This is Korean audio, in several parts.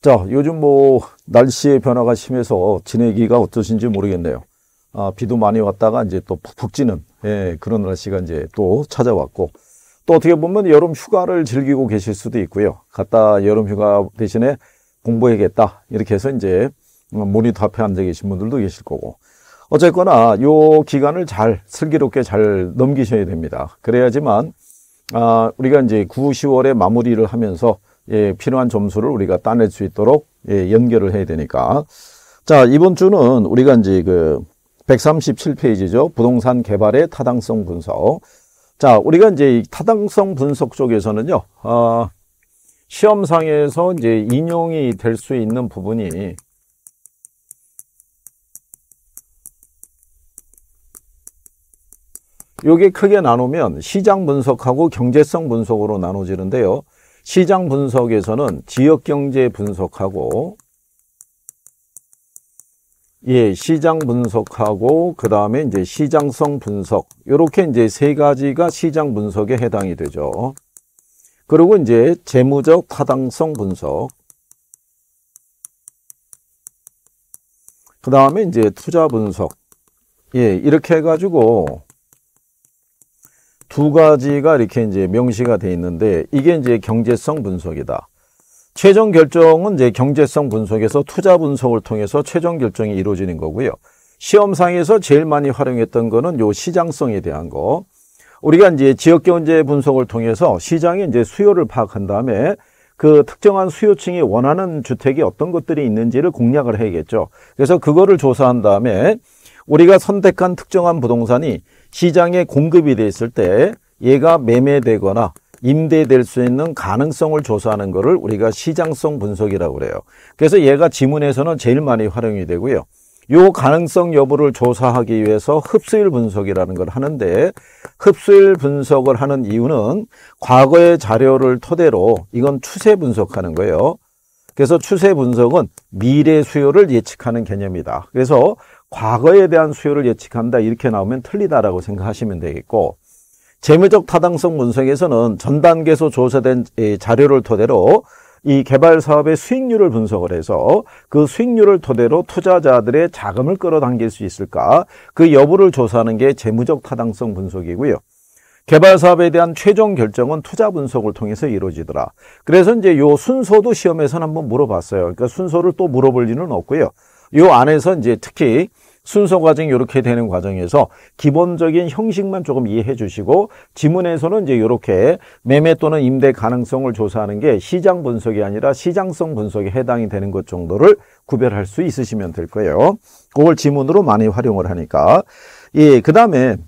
자, 요즘 뭐 날씨의 변화가 심해서 지내기가 어떠신지 모르겠네요. 아, 비도 많이 왔다가 이제 또 북지는 예, 그런 날씨가 이제 또 찾아왔고 또 어떻게 보면 여름 휴가를 즐기고 계실 수도 있고요. 갔다 여름 휴가 대신에 공부해야겠다 이렇게 해서 이제 모니터 앞에 앉아 계신 분들도 계실 거고 어쨌거나 요 기간을 잘 슬기롭게 잘 넘기셔야 됩니다. 그래야지만 아, 우리가 이제 9, 10월에 마무리를 하면서 예, 필요한 점수를 우리가 따낼 수 있도록 예, 연결을 해야 되니까. 자, 이번 주는 우리가 이제 그 137페이지죠. 부동산 개발의 타당성 분석. 자, 우리가 이제 타당성 분석 쪽에서는요, 어, 시험상에서 이제 인용이 될 수 있는 부분이 요게 크게 나누면 시장 분석하고 경제성 분석으로 나눠지는데요. 시장 분석에서는 지역 경제 분석하고 예, 시장 분석하고 그다음에 이제 시장성 분석. 이렇게 이제 세 가지가 시장 분석에 해당이 되죠. 그리고 이제 재무적 타당성 분석. 그다음에 이제 투자 분석. 예, 이렇게 해 가지고 두 가지가 이렇게 이제 명시가 돼 있는데 이게 이제 경제성 분석이다. 최종 결정은 이제 경제성 분석에서 투자 분석을 통해서 최종 결정이 이루어지는 거고요. 시험상에서 제일 많이 활용했던 거는 요 시장성에 대한 거. 우리가 이제 지역 경제 분석을 통해서 시장의 이제 수요를 파악한 다음에 그 특정한 수요층이 원하는 주택이 어떤 것들이 있는지를 공략을 해야겠죠. 그래서 그거를 조사한 다음에 우리가 선택한 특정한 부동산이 시장에 공급이 됐을 때 얘가 매매되거나 임대될 수 있는 가능성을 조사하는 것을 우리가 시장성 분석이라고 그래요. 그래서 얘가 지문에서는 제일 많이 활용이 되고요. 요 가능성 여부를 조사하기 위해서 흡수율 분석이라는 걸 하는데 흡수율 분석을 하는 이유는 과거의 자료를 토대로 이건 추세 분석하는 거예요. 그래서 추세 분석은 미래 수요를 예측하는 개념이다. 그래서 과거에 대한 수요를 예측한다 이렇게 나오면 틀리다라고 생각하시면 되겠고 재무적 타당성 분석에서는 전 단계에서 조사된 자료를 토대로 이 개발 사업의 수익률을 분석을 해서 그 수익률을 토대로 투자자들의 자금을 끌어당길 수 있을까 그 여부를 조사하는 게 재무적 타당성 분석이고요. 개발 사업에 대한 최종 결정은 투자 분석을 통해서 이루어지더라. 그래서 이제 요 순서도 시험에서는 한번 물어봤어요. 그러니까 순서를 또 물어볼 리는 없고요. 요 안에서 이제 특히 순서 과정이 이렇게 되는 과정에서 기본적인 형식만 조금 이해해 주시고 지문에서는 이제 이렇게 매매 또는 임대 가능성을 조사하는 게 시장 분석이 아니라 시장성 분석에 해당이 되는 것 정도를 구별할 수 있으시면 될 거예요. 그걸 지문으로 많이 활용을 하니까. 예, 그 다음에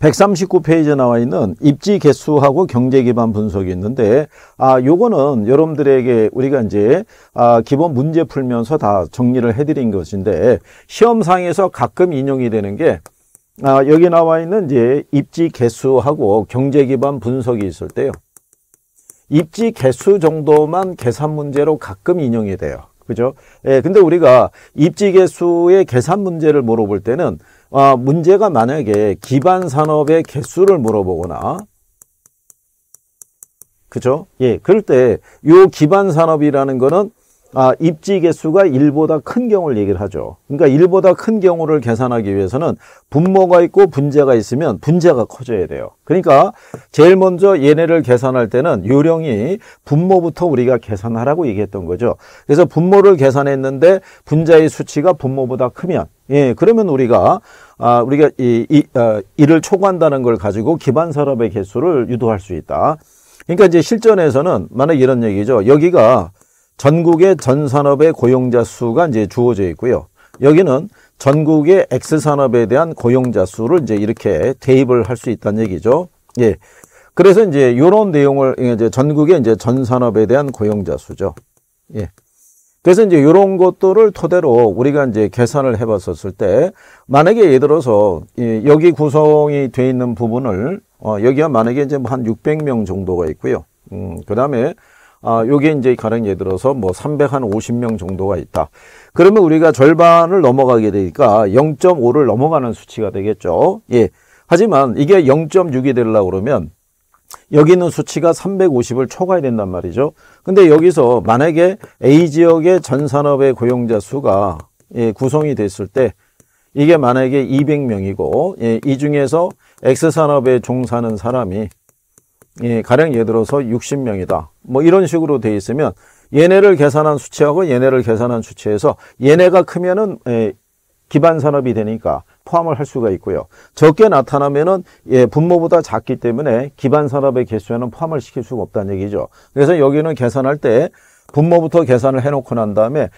139페이지에 나와 있는 입지 개수하고 경제 기반 분석이 있는데 아 요거는 여러분들에게 우리가 이제 아 기본 문제 풀면서 다 정리를 해 드린 것인데 시험상에서 가끔 인용이 되는 게 아, 여기 나와 있는 이제 입지 개수하고 경제 기반 분석이 있을 때요. 입지 개수 정도만 계산 문제로 가끔 인용이 돼요. 그죠? 예, 근데 우리가 입지 개수의 계산 문제를 물어볼 때는 아, 문제가 만약에 기반 산업의 개수를 물어보거나 그죠? 예, 그럴 때 요 기반 산업이라는 거는 아, 입지 개수가 1보다 큰 경우를 얘기를 하죠. 그러니까 1보다 큰 경우를 계산하기 위해서는 분모가 있고 분자가 있으면 분자가 커져야 돼요. 그러니까 제일 먼저 얘네를 계산할 때는 요령이 분모부터 우리가 계산하라고 얘기했던 거죠. 그래서 분모를 계산했는데 분자의 수치가 분모보다 크면 예, 그러면 우리가 아, 우리가 이, 이 아, 이를 초과한다는 걸 가지고 기반 산업의 개수를 유도할 수 있다. 그러니까 이제 실전에서는 만약 이런 얘기죠. 여기가 전국의 전 산업의 고용자 수가 이제 주어져 있고요. 여기는 전국의 X 산업에 대한 고용자 수를 이제 이렇게 대입을 할 수 있다는 얘기죠. 예. 그래서 이제 요런 내용을 이제 전국의 이제 전 산업에 대한 고용자 수죠. 예. 그래서 이제 요런 것들을 토대로 우리가 이제 계산을 해 봤었을 때 만약에 예를 들어서 여기 구성이 돼 있는 부분을 어 여기가 만약에 이제 뭐한 600명 정도가 있고요. 음, 그다음에 아, 요게 이제 가령 예를 들어서 뭐 350명 정도가 있다. 그러면 우리가 절반을 넘어가게 되니까 0.5를 넘어가는 수치가 되겠죠. 예. 하지만 이게 0.6이 되려고 그러면 여기 있는 수치가 350을 초과해야 된단 말이죠. 근데 여기서 만약에 A 지역의 전 산업의 고용자 수가 예, 구성이 됐을 때 이게 만약에 200명이고 예, 이 중에서 X 산업에 종사하는 사람이 예, 가령 예를 들어서 60명이다. 뭐 이런 식으로 돼 있으면 얘네를 계산한 수치하고 얘네를 계산한 수치에서 얘네가 크면은 예, 기반 산업이 되니까 포함을 할 수가 있고요. 적게 나타나면은 예, 분모보다 작기 때문에 기반 산업의 개수에는 포함을 시킬 수가 없다는 얘기죠. 그래서 여기는 계산할 때 분모부터 계산을 해놓고 난 다음에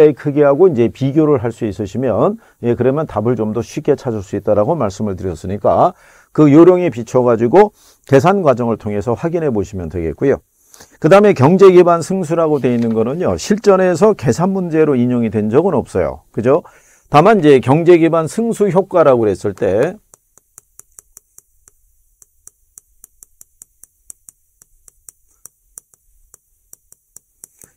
분자의 크기하고 이제 비교를 할 수 있으시면 예, 그러면 답을 좀 더 쉽게 찾을 수 있다라고 말씀을 드렸으니까 그 요령에 비춰가지고 계산 과정을 통해서 확인해 보시면 되겠고요. 그 다음에 경제 기반 승수라고 되어 있는 거는요. 실전에서 계산 문제로 인용이 된 적은 없어요. 그죠? 다만 이제 경제 기반 승수 효과라고 그랬을 때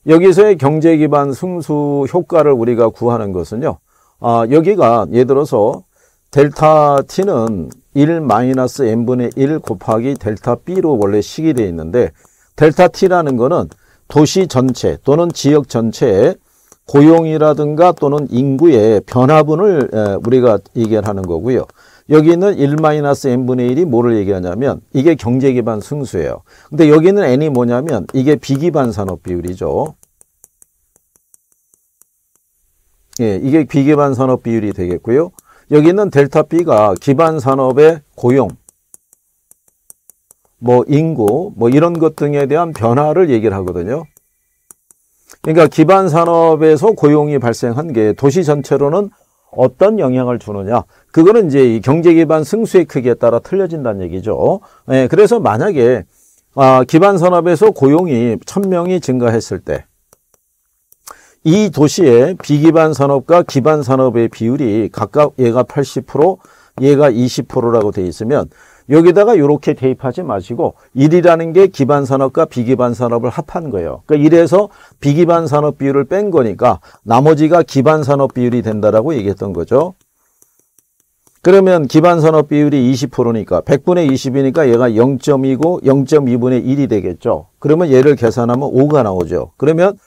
여기서의 경제 기반 승수 효과를 우리가 구하는 것은요. 아, 여기가 예를 들어서 델타 t는 1 마이너스 n분의 1 곱하기 델타 b로 원래 식이 되어 있는데 델타 t라는 거는 도시 전체 또는 지역 전체의 고용이라든가 또는 인구의 변화분을 우리가 얘기하는 거고요. 여기 있는 1-n분의 1이 뭐를 얘기하냐면 이게 경제기반 승수예요. 근데 여기는 n이 뭐냐면 이게 비기반 산업 비율이죠. 예, 이게 비기반 산업 비율이 되겠고요. 여기 있는 델타 B가 기반 산업의 고용, 뭐 인구, 뭐 이런 것 등에 대한 변화를 얘기를 하거든요. 그러니까 기반 산업에서 고용이 발생한 게 도시 전체로는 어떤 영향을 주느냐. 그거는 이제 경제 기반 승수의 크기에 따라 틀려진다는 얘기죠. 예, 그래서 만약에 아, 기반 산업에서 고용이 천명이 증가했을 때이 도시의 비기반 산업과 기반 산업의 비율이 각각 얘가 80% 얘가 20%라고 되어 있으면 여기다가 이렇게 대입하지 마시고 1이라는 게 기반 산업과 비기반 산업을 합한 거예요. 그러니까 1에서 비기반 산업 비율을 뺀 거니까 나머지가 기반 산업 비율이 된다라고 얘기했던 거죠. 그러면 기반 산업 비율이 20%니까 100분의 20이니까 얘가 0.2고 0.2분의 1이 되겠죠. 그러면 얘를 계산하면 5가 나오죠. 그러면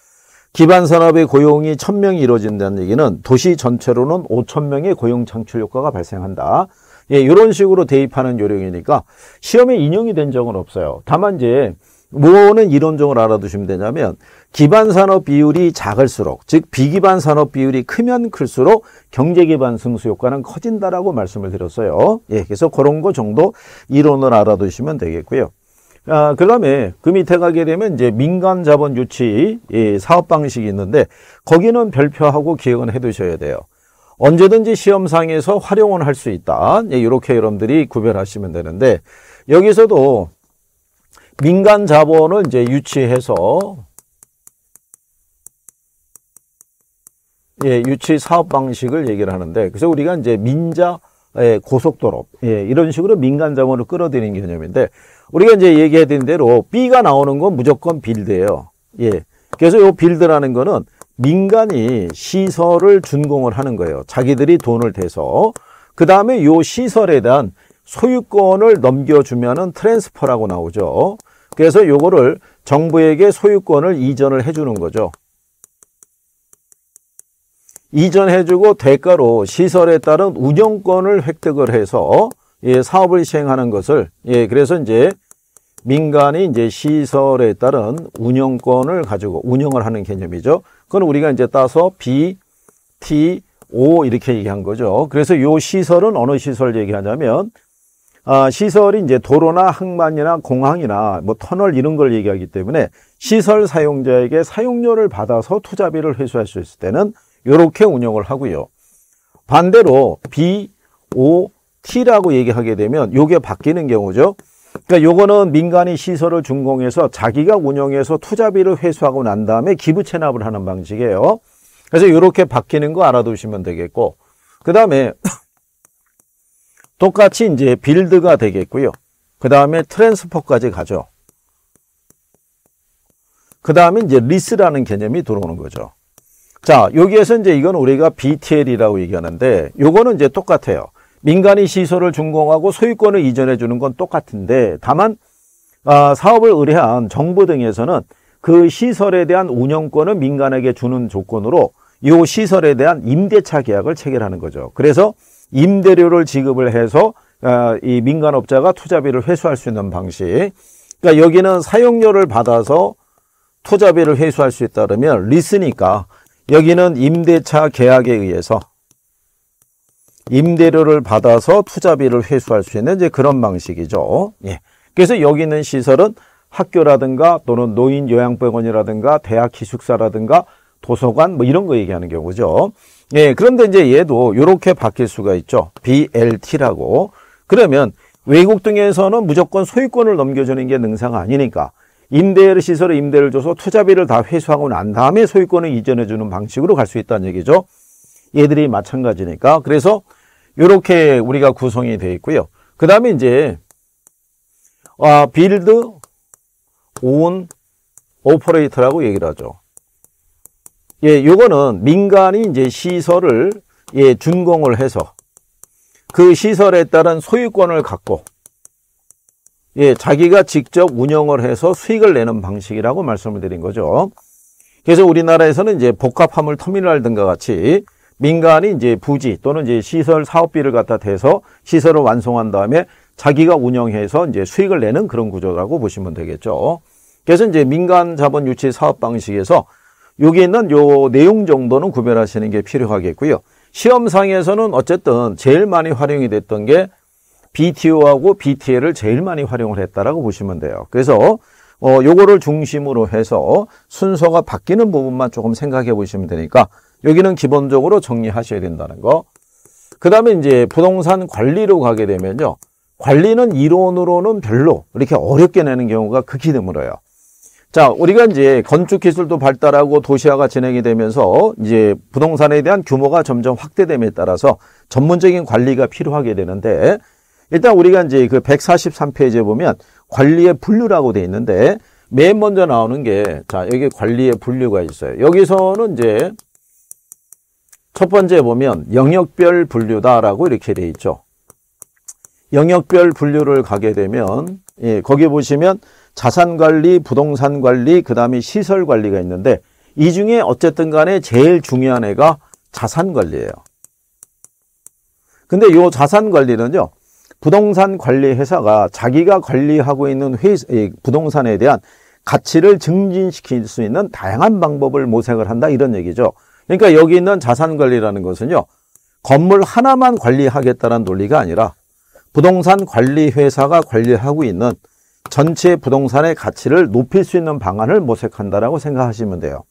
기반 산업의 고용이 1000명이 이루어진다는 얘기는 도시 전체로는 5000명의 고용 창출 효과가 발생한다. 예, 이런 식으로 대입하는 요령이니까 시험에 인용이 된 적은 없어요. 다만 이제 뭐는 이론적으로 알아두시면 되냐면 기반 산업 비율이 작을수록 즉 비기반 산업 비율이 크면 클수록 경제 기반 승수 효과는 커진다라고 말씀을 드렸어요. 예, 그래서 그런 거 정도 이론을 알아두시면 되겠고요. 아, 그 다음에 그 밑에 가게 되면 이제 민간 자본 유치 이 사업 방식이 있는데 거기는 별표하고 기억은 해 두셔야 돼요. 언제든지 시험상에서 활용을할 수 있다. 예, 이렇게 여러분들이 구별하시면 되는데 여기서도 민간 자본을 이제 유치해서 예, 유치 사업 방식을 얘기를 하는데 그래서 우리가 이제 민자 예, 고속도로 예, 이런 식으로 민간 자원을 끌어들이는 개념인데 우리가 이제 얘기해 드린 대로 B가 나오는 건 무조건 빌드예요. 예. 그래서 요 빌드라는 거는 민간이 시설을 준공을 하는 거예요. 자기들이 돈을 대서 그 다음에 요 시설에 대한 소유권을 넘겨주면은 트랜스퍼라고 나오죠. 그래서 요거를 정부에게 소유권을 이전을 해주는 거죠. 이전해주고 대가로 시설에 따른 운영권을 획득을 해서 예, 사업을 시행하는 것을 예, 그래서 이제 민간이 이제 시설에 따른 운영권을 가지고 운영을 하는 개념이죠. 그건 우리가 이제 따서 B, T, O 이렇게 얘기한 거죠. 그래서 요 시설은 어느 시설 얘기하냐면 아, 시설이 이제 도로나 항만이나 공항이나 뭐 터널 이런 걸 얘기하기 때문에 시설 사용자에게 사용료를 받아서 투자비를 회수할 수 있을 때는 이렇게 운영을 하고요. 반대로 BOT라고 얘기하게 되면 이게 바뀌는 경우죠. 그러니까 이거는 민간이 시설을 준공해서 자기가 운영해서 투자비를 회수하고 난 다음에 기부 체납을 하는 방식이에요. 그래서 이렇게 바뀌는 거 알아두시면 되겠고 그 다음에 똑같이 이제 빌드가 되겠고요. 그 다음에 트랜스퍼까지 가죠. 그 다음에 이제 리스라는 개념이 들어오는 거죠. 자, 여기에서 이제 이건 우리가 BTL이라고 얘기하는데 요거는 이제 똑같아요. 민간이 시설을 준공하고 소유권을 이전해 주는 건 똑같은데 다만 아, 사업을 의뢰한 정부 등에서는 그 시설에 대한 운영권을 민간에게 주는 조건으로 이 시설에 대한 임대차 계약을 체결하는 거죠. 그래서 임대료를 지급을 해서 아, 이 민간업자가 투자비를 회수할 수 있는 방식. 그러니까 여기는 사용료를 받아서 투자비를 회수할 수 있다 그러면 리스니까 여기는 임대차 계약에 의해서 임대료를 받아서 투자비를 회수할 수 있는 이제 그런 방식이죠. 예. 그래서 여기 있는 시설은 학교라든가 또는 노인 요양병원이라든가 대학 기숙사라든가 도서관 뭐 이런 거 얘기하는 경우죠. 예, 그런데 이제 얘도 이렇게 바뀔 수가 있죠. BLT라고. 그러면 외국 등에서는 무조건 소유권을 넘겨주는 게 능사가 아니니까 임대를 시설에 임대를 줘서 투자비를 다 회수하고 난 다음에 소유권을 이전해 주는 방식으로 갈 수 있다는 얘기죠. 얘들이 마찬가지니까 그래서 이렇게 우리가 구성이 되어 있고요. 그 다음에 이제 아, 빌드 온 오퍼레이터라고 얘기를 하죠. 예, 요거는 민간이 이제 시설을 예, 준공을 해서 그 시설에 따른 소유권을 갖고 예, 자기가 직접 운영을 해서 수익을 내는 방식이라고 말씀을 드린 거죠. 그래서 우리나라에서는 이제 복합 화물 터미널 등과 같이 민간이 이제 부지 또는 이제 시설 사업비를 갖다 대서 시설을 완성한 다음에 자기가 운영해서 이제 수익을 내는 그런 구조라고 보시면 되겠죠. 그래서 이제 민간 자본 유치 사업 방식에서 여기 있는 요 내용 정도는 구별하시는 게 필요하겠고요. 시험상에서는 어쨌든 제일 많이 활용이 됐던 게 BTO하고 BTL을 제일 많이 활용을 했다라고 보시면 돼요. 그래서 어, 요거를 중심으로 해서 순서가 바뀌는 부분만 조금 생각해 보시면 되니까 여기는 기본적으로 정리하셔야 된다는 거. 그 다음에 이제 부동산 관리로 가게 되면요. 관리는 이론으로는 별로 이렇게 어렵게 내는 경우가 극히 드물어요. 자, 우리가 이제 건축 기술도 발달하고 도시화가 진행이 되면서 이제 부동산에 대한 규모가 점점 확대됨에 따라서 전문적인 관리가 필요하게 되는데 일단 우리가 이제 그 143페이지에 보면 관리의 분류라고 되어 있는데 맨 먼저 나오는 게 자 여기 관리의 분류가 있어요. 여기서는 이제 첫 번째 보면 영역별 분류다라고 이렇게 되어 있죠. 영역별 분류를 가게 되면 예, 거기 보시면 자산관리, 부동산관리, 그 다음에 시설관리가 있는데 이 중에 어쨌든 간에 제일 중요한 애가 자산관리예요. 근데 이 자산관리는요. 부동산 관리 회사가 자기가 관리하고 있는 회사, 부동산에 대한 가치를 증진시킬 수 있는 다양한 방법을 모색을 한다 이런 얘기죠. 그러니까 여기 있는 자산관리라는 것은요. 건물 하나만 관리하겠다는 논리가 아니라 부동산 관리 회사가 관리하고 있는 전체 부동산의 가치를 높일 수 있는 방안을 모색한다라고 생각하시면 돼요.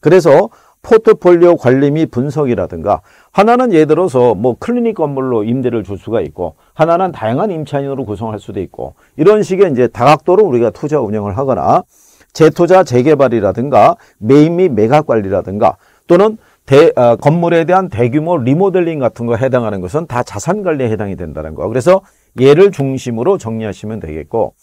그래서 포트폴리오 관리 및 분석이라든가 하나는 예를 들어서 뭐 클리닉 건물로 임대를 줄 수가 있고 하나는 다양한 임차인으로 구성할 수도 있고 이런 식의 이제 다각도로 우리가 투자 운영을 하거나 재투자 재개발이라든가 매입 및 매각 관리라든가 또는 대, 어, 건물에 대한 대규모 리모델링 같은 거 해당하는 것은 다 자산 관리에 해당이 된다는 거. 그래서 얘를 중심으로 정리하시면 되겠고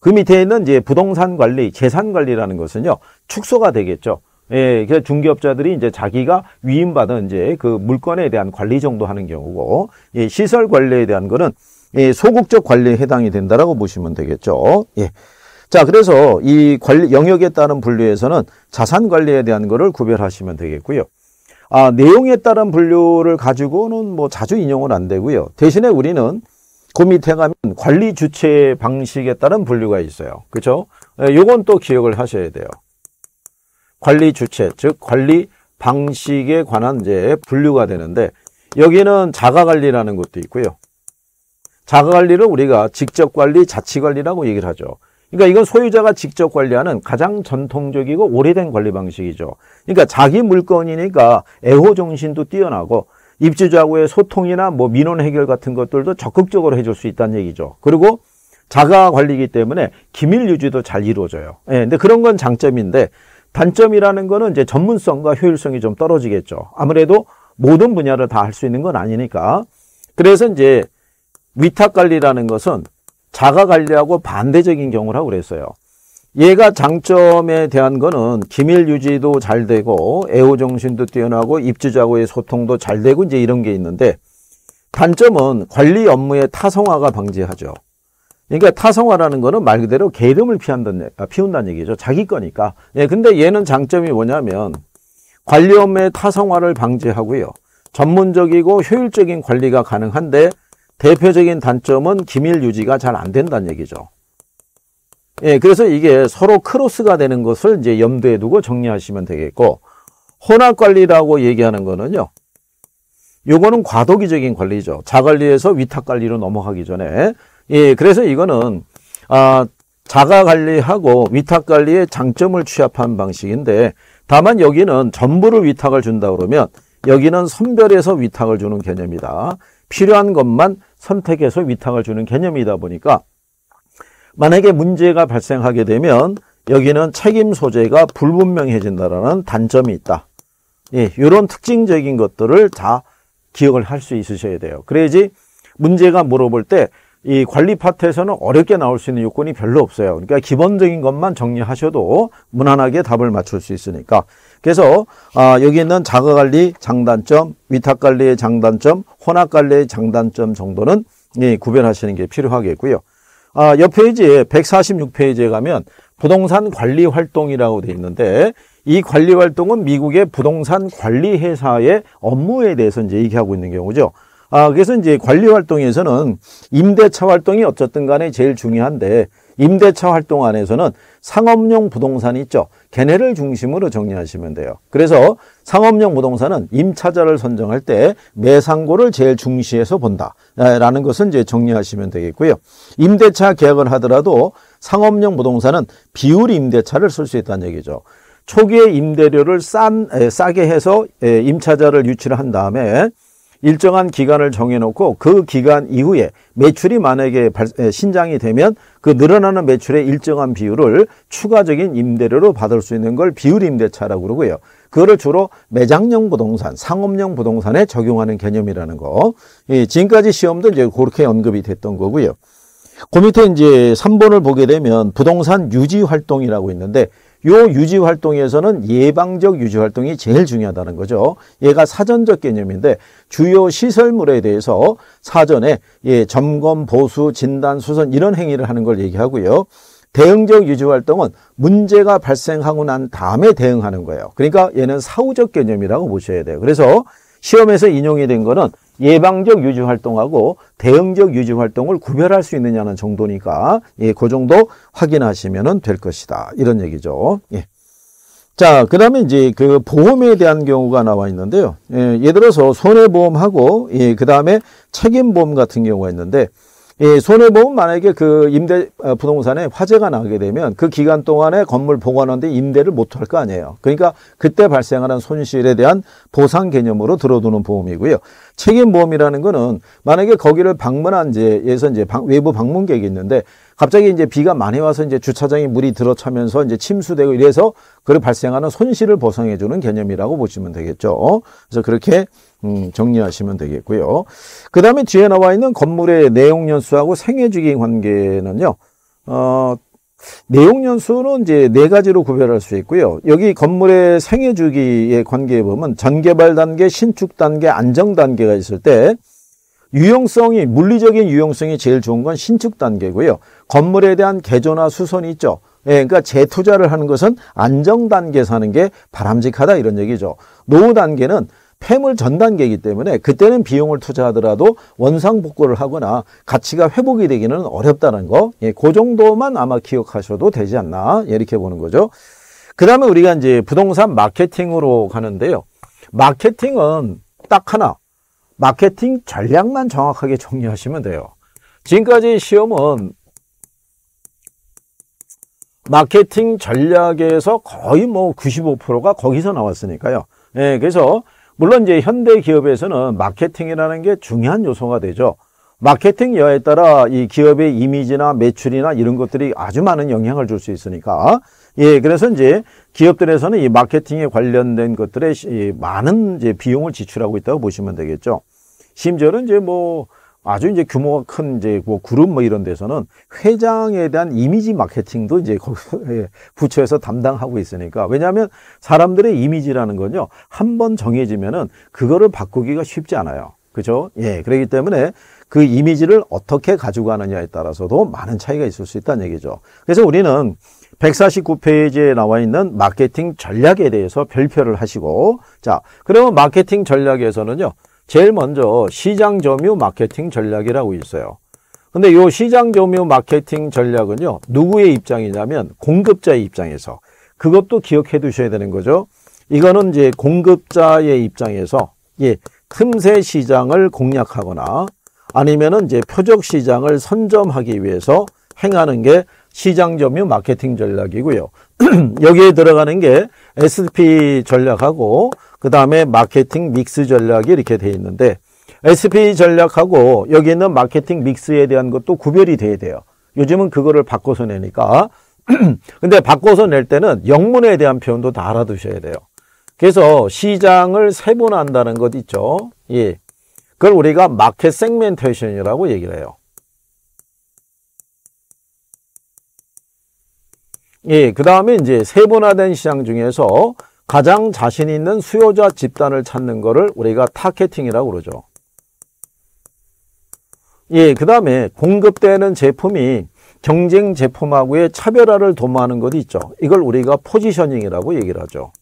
그 밑에 있는 이제 부동산 관리, 재산 관리라는 것은요 축소가 되겠죠. 예, 그래서 중개업자들이 이제 자기가 위임받은 이제 그 물건에 대한 관리 정도 하는 경우고, 예, 시설 관리에 대한 거는 예, 소극적 관리에 해당이 된다라고 보시면 되겠죠. 예. 자, 그래서 이 관리, 영역에 따른 분류에서는 자산 관리에 대한 거를 구별하시면 되겠고요. 아, 내용에 따른 분류를 가지고는 뭐 자주 인용은 안 되고요. 대신에 우리는 그 밑에 가면 관리 주체 방식에 따른 분류가 있어요. 그렇죠? 요건 또 기억을 하셔야 돼요. 관리 주체, 즉 관리 방식에 관한 이제 분류가 되는데 여기는 자가관리라는 것도 있고요. 자가관리를 우리가 직접관리, 자치관리라고 얘기를 하죠. 그러니까 이건 소유자가 직접 관리하는 가장 전통적이고 오래된 관리 방식이죠. 그러니까 자기 물건이니까 애호 정신도 뛰어나고 입주자하고의 소통이나 뭐 민원 해결 같은 것들도 적극적으로 해줄 수 있다는 얘기죠. 그리고 자가 관리이기 때문에 기밀 유지도 잘 이루어져요. 예, 근데 그런 건 장점인데 단점이라는 거는 이제 전문성과 효율성이 좀 떨어지겠죠. 아무래도 모든 분야를 다 할 수 있는 건 아니니까. 그래서 이제 위탁 관리라는 것은 자가 관리하고 반대적인 경우라고 그랬어요. 얘가 장점에 대한 거는 기밀 유지도 잘 되고 애호 정신도 뛰어나고 입주자와의 소통도 잘 되고 이제 이런 게 있는데 단점은 관리 업무의 타성화가 방지하죠. 그러니까 타성화라는 거는 말 그대로 개으름을 피한다는, 아, 피운다는 얘기죠. 자기 거니까. 예, 근데 얘는 장점이 뭐냐면 관리업의 타성화를 방지하고요. 전문적이고 효율적인 관리가 가능한데 대표적인 단점은 기밀 유지가 잘 안 된다는 얘기죠. 예, 그래서 이게 서로 크로스가 되는 것을 이제 염두에 두고 정리하시면 되겠고 혼합 관리라고 얘기하는 거는요. 요거는 과도기적인 관리죠. 자관리에서 위탁 관리로 넘어가기 전에 예, 그래서 이거는 아, 자가 관리하고 위탁 관리의 장점을 취합한 방식인데 다만 여기는 전부를 위탁을 준다 그러면 여기는 선별해서 위탁을 주는 개념이다. 필요한 것만 선택해서 위탁을 주는 개념이다 보니까 만약에 문제가 발생하게 되면 여기는 책임 소재가 불분명해진다라는 단점이 있다. 예, 이런 특징적인 것들을 다 기억을 할 수 있으셔야 돼요. 그래야지 문제가 물어볼 때이 관리 파트에서는 어렵게 나올 수 있는 요건이 별로 없어요. 그러니까 기본적인 것만 정리하셔도 무난하게 답을 맞출 수 있으니까. 그래서 아, 여기 있는 자가관리 장단점, 위탁관리의 장단점, 혼합관리의 장단점 정도는 예, 구별하시는 게 필요하겠고요. 아, 옆 페이지에 146페이지에 가면 부동산 관리 활동이라고 돼 있는데 이 관리 활동은 미국의 부동산 관리 회사의 업무에 대해서 이제 얘기하고 있는 경우죠. 아, 그래서 이제 관리 활동에서는 임대차 활동이 어쨌든 간에 제일 중요한데 임대차 활동 안에서는 상업용 부동산이 있죠. 걔네를 중심으로 정리하시면 돼요. 그래서 상업용 부동산은 임차자를 선정할 때 매상고를 제일 중시해서 본다라는 아, 것은 이제 정리하시면 되겠고요. 임대차 계약을 하더라도 상업용 부동산은 비율 임대차를 쓸 수 있다는 얘기죠. 초기에 임대료를 싼, 싸게 해서 임차자를 유치를 한 다음에 일정한 기간을 정해놓고 그 기간 이후에 매출이 만약에 신장이 되면 그 늘어나는 매출의 일정한 비율을 추가적인 임대료로 받을 수 있는 걸 비율 임대차라고 그러고요. 그거를 주로 매장용 부동산, 상업용 부동산에 적용하는 개념이라는 거. 예, 지금까지 시험도 이제 그렇게 언급이 됐던 거고요. 그 밑에 이제 3번을 보게 되면 부동산 유지 활동이라고 있는데 요 유지 활동에서는 예방적 유지 활동이 제일 중요하다는 거죠. 얘가 사전적 개념인데 주요 시설물에 대해서 사전에 예, 점검, 보수, 진단, 수선 이런 행위를 하는 걸 얘기하고요. 대응적 유지 활동은 문제가 발생하고 난 다음에 대응하는 거예요. 그러니까 얘는 사후적 개념이라고 보셔야 돼요. 그래서 시험에서 인용이 된 거는 예방적 유지 활동하고 대응적 유지 활동을 구별할 수 있느냐는 정도니까 예, 그 정도 확인하시면 될 것이다. 이런 얘기죠. 예. 자, 그 다음에 이제 그 보험에 대한 경우가 나와 있는데요. 예, 예를 들어서 손해보험하고, 예, 그 다음에 책임보험 같은 경우가 있는데, 예, 손해보험 만약에 그 임대 어, 부동산에 화재가 나게 되면 그 기간 동안에 건물 보관하는데 임대를 못할 거 아니에요. 그러니까 그때 발생하는 손실에 대한 보상 개념으로 들어두는 보험이고요. 책임보험이라는 거는 만약에 거기를 방문한 이제 예서 이제 방, 외부 방문객이 있는데 갑자기 이제 비가 많이 와서 이제 주차장에 물이 들어차면서 이제 침수되고 이래서 그래 발생하는 손실을 보상해 주는 개념이라고 보시면 되겠죠. 그래서 그렇게 음, 정리하시면 되겠고요. 그 다음에 뒤에 나와 있는 건물의 내용연수하고 생애주기 관계는요. 어, 내용연수는 이제 네 가지로 구별할 수 있고요. 여기 건물의 생애주기의 관계에 보면 전개발 단계, 신축 단계, 안정 단계가 있을 때 유용성이 물리적인 유용성이 제일 좋은 건 신축 단계고요. 건물에 대한 개조나 수선이 있죠. 예, 그러니까 재투자를 하는 것은 안정 단계에서 는게 바람직하다 이런 얘기죠. 노후 단계는 폐물 전 단계이기 때문에 그때는 비용을 투자하더라도 원상 복구를 하거나 가치가 회복이 되기는 어렵다는 거. 예, 그 정도만 아마 기억하셔도 되지 않나. 예, 이렇게 보는 거죠. 그 다음에 우리가 이제 부동산 마케팅으로 가는데요. 마케팅은 딱 하나. 마케팅 전략만 정확하게 정리하시면 돼요. 지금까지 시험은 마케팅 전략에서 거의 뭐 95%가 거기서 나왔으니까요. 예, 그래서 물론 이제 현대 기업에서는 마케팅이라는 게 중요한 요소가 되죠. 마케팅 여하에 따라 이 기업의 이미지나 매출이나 이런 것들이 아주 많은 영향을 줄 수 있으니까 예 그래서 이제 기업들에서는 이 마케팅에 관련된 것들에 많은 이제 비용을 지출하고 있다고 보시면 되겠죠. 심지어는 이제 뭐 아주 이제 규모가 큰 이제 뭐 그룹 뭐 이런 데서는 회장에 대한 이미지 마케팅도 이제 예, 부처에서 담당하고 있으니까 왜냐하면 사람들의 이미지라는 건요 한번 정해지면은 그거를 바꾸기가 쉽지 않아요. 그죠? 예, 그렇기 때문에 그 이미지를 어떻게 가져가느냐에 따라서도 많은 차이가 있을 수 있다는 얘기죠. 그래서 우리는 149페이지에 나와 있는 마케팅 전략에 대해서 별표를 하시고 자, 그러면 마케팅 전략에서는요. 제일 먼저 시장 점유 마케팅 전략이라고 있어요. 근데 이 시장 점유 마케팅 전략은요. 누구의 입장이냐면 공급자의 입장에서 그것도 기억해 두셔야 되는 거죠. 이거는 이제 공급자의 입장에서 예, 틈새 시장을 공략하거나 아니면은 이제 표적 시장을 선점하기 위해서 행하는 게 시장 점유 마케팅 전략이고요. 여기에 들어가는 게 SP 전략하고 그 다음에 마케팅 믹스 전략이 이렇게 되어 있는데 SP 전략하고 여기 있는 마케팅 믹스에 대한 것도 구별이 돼야 돼요. 요즘은 그거를 바꿔서 내니까 근데 바꿔서 낼 때는 영문에 대한 표현도 다 알아두셔야 돼요. 그래서 시장을 세분화한다는 것 있죠. 예. 그걸 우리가 마켓 세멘테이션이라고 얘기를 해요. 예, 그 다음에 이제 세분화된 시장 중에서 가장 자신 있는 수요자 집단을 찾는 거를 우리가 타겟팅이라고 그러죠. 예, 그 다음에 공급되는 제품이 경쟁 제품하고의 차별화를 도모하는 것이 있죠. 이걸 우리가 포지셔닝이라고 얘기를 하죠.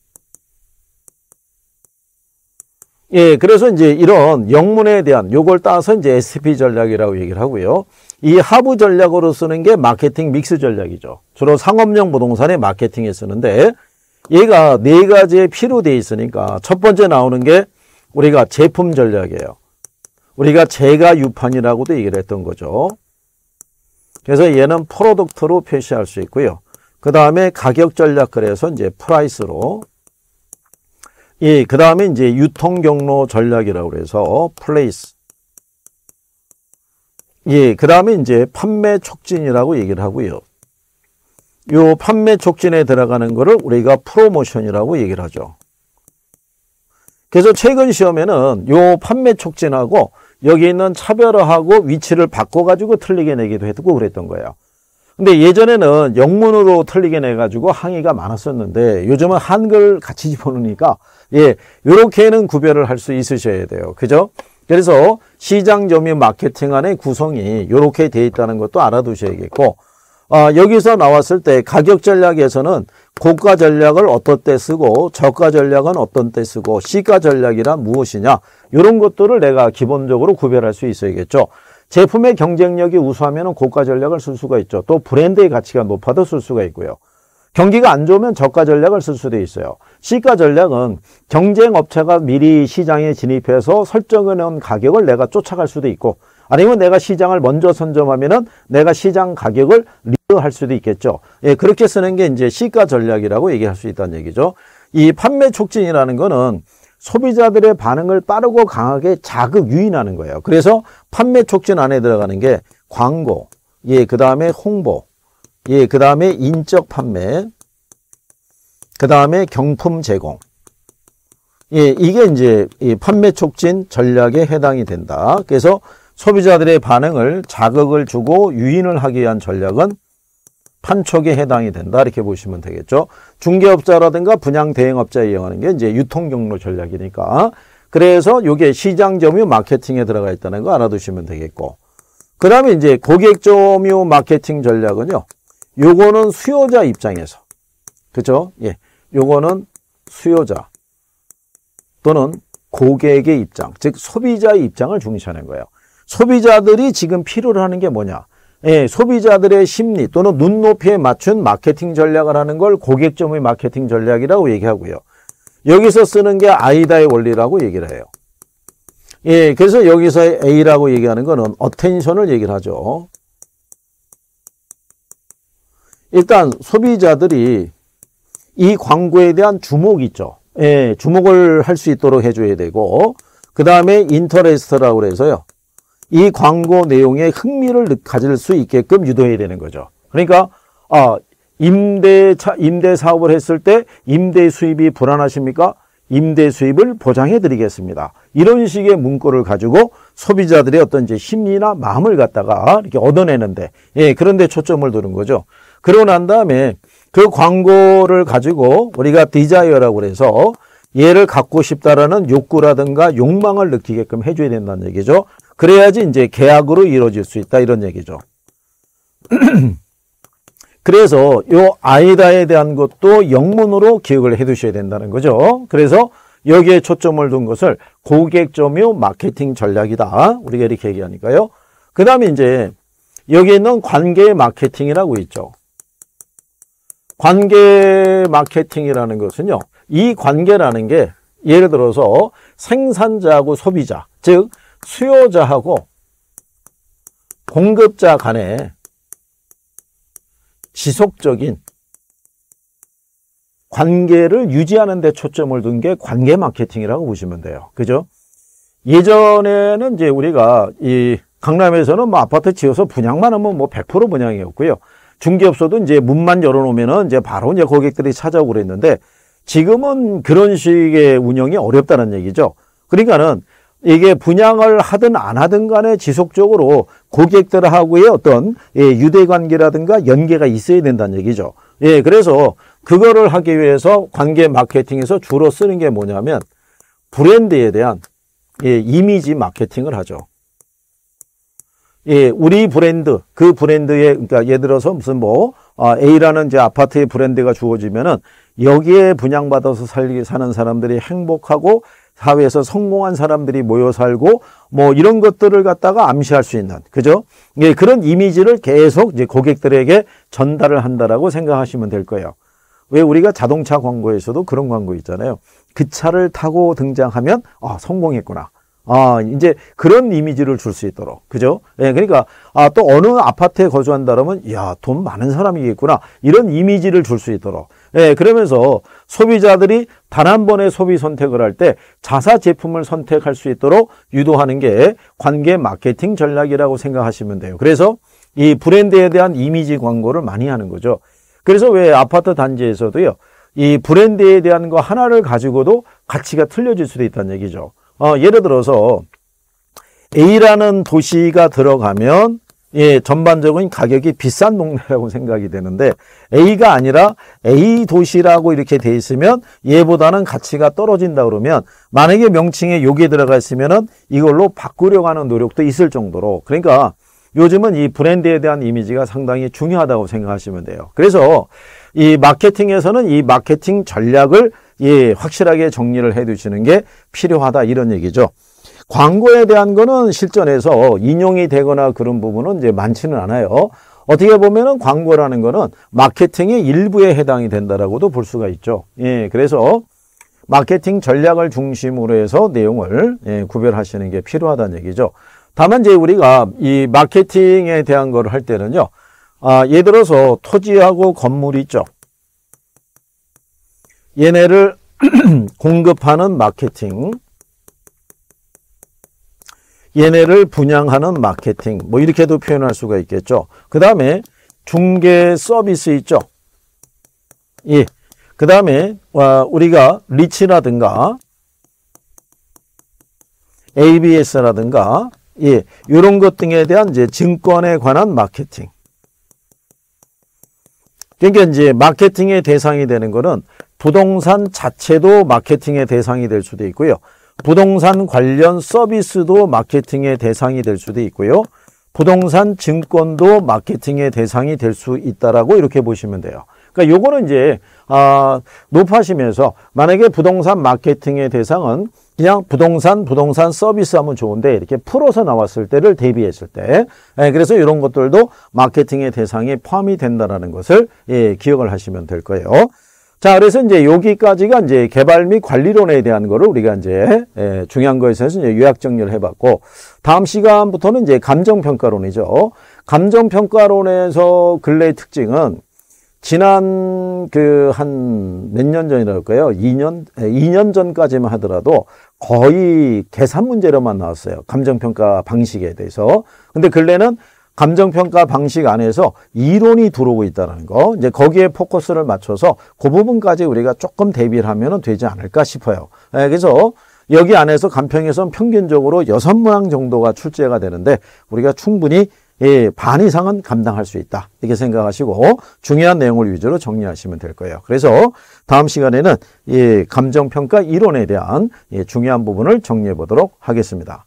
예, 그래서 이제 이런 영문에 대한 요걸 따서 이제 s p 전략이라고 얘기를 하고요. 이 하부 전략으로 쓰는 게 마케팅 믹스 전략이죠. 주로 상업용 부동산의 마케팅에 쓰는데 얘가 네 가지에 필요되어 있으니까 첫 번째 나오는 게 우리가 제품 전략이에요. 우리가 제가 유판이라고도 얘기를 했던 거죠. 그래서 얘는 프로덕트로 표시할 수 있고요. 그 다음에 가격 전략 그래서 이제 프라이스로 예, 그 다음에 이제 유통 경로 전략이라고 해서 플레이스. 예, 그 다음에 이제 판매 촉진이라고 얘기를 하고요. 요 판매 촉진에 들어가는 거를 우리가 프로모션이라고 얘기를 하죠. 그래서 최근 시험에는 요 판매 촉진하고 여기 있는 차별화하고 위치를 바꿔가지고 틀리게 내기도 했고 그랬던 거예요. 근데 예전에는 영문으로 틀리게 내가지고 항의가 많았었는데 요즘은 한글 같이 집어넣으니까 예, 요렇게는 구별을 할 수 있으셔야 돼요. 그죠? 그래서 시장 점유 마케팅 안에 구성이 요렇게 돼 있다는 것도 알아두셔야겠고 아, 여기서 나왔을 때 가격 전략에서는 고가 전략을 어떤 때 쓰고 저가 전략은 어떤 때 쓰고 시가 전략이란 무엇이냐 이런 것들을 내가 기본적으로 구별할 수 있어야겠죠. 제품의 경쟁력이 우수하면 고가 전략을 쓸 수가 있죠. 또 브랜드의 가치가 높아도 쓸 수가 있고요. 경기가 안 좋으면 저가 전략을 쓸 수도 있어요. 시가 전략은 경쟁 업체가 미리 시장에 진입해서 설정해 놓은 가격을 내가 쫓아갈 수도 있고 아니면 내가 시장을 먼저 선점하면은 내가 시장 가격을 리드할 수도 있겠죠. 예, 그렇게 쓰는 게 이제 시가 전략이라고 얘기할 수 있다는 얘기죠. 이 판매 촉진이라는 거는 소비자들의 반응을 빠르고 강하게 자극 유인하는 거예요. 그래서 판매 촉진 안에 들어가는 게 광고, 예, 그 다음에 홍보, 예, 그 다음에 인적 판매, 그 다음에 경품 제공. 예, 이게 이제 이 판매 촉진 전략에 해당이 된다. 그래서 소비자들의 반응을 자극을 주고 유인을 하기 위한 전략은 판촉에 해당이 된다 이렇게 보시면 되겠죠. 중개업자라든가 분양 대행업자에 이용하는 게 이제 유통 경로 전략이니까 그래서 이게 시장 점유 마케팅에 들어가 있다는 거 알아두시면 되겠고 그 다음에 이제 고객 점유 마케팅 전략은요. 요거는 수요자 입장에서 그죠? 예, 요거는 수요자 또는 고객의 입장 즉 소비자의 입장을 중시하는 거예요. 소비자들이 지금 필요로 하는 게 뭐냐? 예, 소비자들의 심리 또는 눈높이에 맞춘 마케팅 전략을 하는 걸 고객점의 마케팅 전략이라고 얘기하고요. 여기서 쓰는 게 아이다의 원리라고 얘기를 해요. 예, 그래서 여기서 A라고 얘기하는 거는 어텐션을 얘기를 하죠. 일단 소비자들이 이 광고에 대한 주목이 있죠. 예, 주목을 할 수 있도록 해줘야 되고 그 다음에 인터레스트라고 해서요 이 광고 내용에 흥미를 가질 수 있게끔 유도해야 되는 거죠. 그러니까 아, 임대 차, 임대 사업을 했을 때 임대 수입이 불안하십니까? 임대 수입을 보장해 드리겠습니다. 이런 식의 문구를 가지고 소비자들의 어떤 이제 심리나 마음을 갖다가 이렇게 얻어내는데 예, 그런데 초점을 두는 거죠. 그러고 난 다음에 그 광고를 가지고 우리가 디자이어라고 해서 얘를 갖고 싶다라는 욕구라든가 욕망을 느끼게끔 해줘야 된다는 얘기죠. 그래야지 이제 계약으로 이루어질 수 있다 이런 얘기죠. 그래서 요 아이다에 대한 것도 영문으로 기억을 해 두셔야 된다는 거죠. 그래서 여기에 초점을 둔 것을 고객 점유 마케팅 전략이다. 우리가 이렇게 얘기하니까요. 그 다음에 이제 여기 있는 관계 마케팅이라고 있죠. 관계 마케팅이라는 것은요. 이 관계라는 게 예를 들어서 생산자하고 소비자, 즉 수요자하고 공급자 간의 지속적인 관계를 유지하는 데 초점을 둔 게 관계 마케팅이라고 보시면 돼요. 그죠? 예전에는 이제 우리가 이 강남에서는 뭐 아파트 지어서 분양만 하면 뭐 100% 분양이었고요. 중개업소도 이제 문만 열어놓으면은 이제 바로 이제 고객들이 찾아오고 그랬는데 지금은 그런 식의 운영이 어렵다는 얘기죠. 그러니까는 이게 분양을 하든 안 하든 간에 지속적으로 고객들하고의 어떤 예, 유대 관계라든가 연계가 있어야 된다는 얘기죠. 예, 그래서 그거를 하기 위해서 관계 마케팅에서 주로 쓰는 게 뭐냐면 브랜드에 대한 예, 이미지 마케팅을 하죠. 예, 우리 브랜드, 그 브랜드에, 그러니까 예를 들어서 무슨 뭐, 아, A라는 이제 아파트의 브랜드가 주어지면은 여기에 분양받아서 살기, 사는 사람들이 행복하고 사회에서 성공한 사람들이 모여 살고 뭐 이런 것들을 갖다가 암시할 수 있는 그죠? 예, 그런 이미지를 계속 이제 고객들에게 전달을 한다라고 생각하시면 될 거예요. 왜 우리가 자동차 광고에서도 그런 광고 있잖아요. 그 차를 타고 등장하면 아, 성공했구나. 아, 이제 그런 이미지를 줄 수 있도록. 그죠? 예, 그러니까, 아, 또 어느 아파트에 거주한다면, 그러야돈 많은 사람이겠구나. 이런 이미지를 줄 수 있도록. 예, 그러면서 소비자들이 단 한 번의 소비 선택을 할 때 자사 제품을 선택할 수 있도록 유도하는 게 관계 마케팅 전략이라고 생각하시면 돼요. 그래서 이 브랜드에 대한 이미지 광고를 많이 하는 거죠. 그래서 왜 아파트 단지에서도요. 이 브랜드에 대한 거 하나를 가지고도 가치가 틀려질 수도 있다는 얘기죠. 어, 예를 들어서 A라는 도시가 들어가면 예, 전반적인 가격이 비싼 동네라고 생각이 되는데 A가 아니라 A 도시라고 이렇게 돼 있으면 얘보다는 가치가 떨어진다 그러면 만약에 명칭에 요게 들어가 있으면은 이걸로 바꾸려고 하는 노력도 있을 정도로 그러니까 요즘은 이 브랜드에 대한 이미지가 상당히 중요하다고 생각하시면 돼요. 그래서 이 마케팅에서는 이 마케팅 전략을 예, 확실하게 정리를 해 두시는 게 필요하다 이런 얘기죠. 광고에 대한 거는 실전에서 인용이 되거나 그런 부분은 이제 많지는 않아요. 어떻게 보면은 광고라는 거는 마케팅의 일부에 해당이 된다라고도 볼 수가 있죠. 예, 그래서 마케팅 전략을 중심으로 해서 내용을 예, 구별하시는 게 필요하다는 얘기죠. 다만 이제 우리가 이 마케팅에 대한 걸 할 때는요. 아, 예를 들어서 토지하고 건물이 있죠. 얘네를 공급하는 마케팅 얘네를 분양하는 마케팅 뭐 이렇게도 표현할 수가 있겠죠. 그 다음에 중개 서비스 있죠. 예. 그 다음에 우리가 리치라든가 ABS라든가 예, 이런 것 등에 대한 이제 증권에 관한 마케팅. 그러니까 이제 마케팅의 대상이 되는 것은 부동산 자체도 마케팅의 대상이 될 수도 있고요. 부동산 관련 서비스도 마케팅의 대상이 될 수도 있고요. 부동산 증권도 마케팅의 대상이 될 수 있다라고 이렇게 보시면 돼요. 그러니까 요거는 이제 아, 높아지면서 만약에 부동산 마케팅의 대상은 그냥 부동산 부동산 서비스 하면 좋은데 이렇게 풀어서 나왔을 때를 대비했을 때 예, 그래서 이런 것들도 마케팅의 대상에 포함이 된다라는 것을 예, 기억을 하시면 될 거예요. 자, 그래서 이제 여기까지가 이제 개발 및 관리론에 대한 거를 우리가 이제 예, 중요한 거에 있어서 이제 요약 정리를 해봤고 다음 시간부터는 이제 감정평가론이죠. 감정평가론에서 근래의 특징은 지난 그 한 몇 년 전이랄까요? 2년 2년 예, 전까지만 하더라도 거의 계산 문제로만 나왔어요. 감정평가 방식에 대해서. 근데 근래는 감정평가 방식 안에서 이론이 들어오고 있다는 거 이제 거기에 포커스를 맞춰서 그 부분까지 우리가 조금 대비를 하면 되지 않을까 싶어요. 예, 그래서 여기 안에서 간평에선 평균적으로 여섯 모양 정도가 출제가 되는데 우리가 충분히 예, 반 이상은 감당할 수 있다. 이렇게 생각하시고 중요한 내용을 위주로 정리하시면 될 거예요. 그래서 다음 시간에는 예, 감정평가 이론에 대한 예, 중요한 부분을 정리해 보도록 하겠습니다.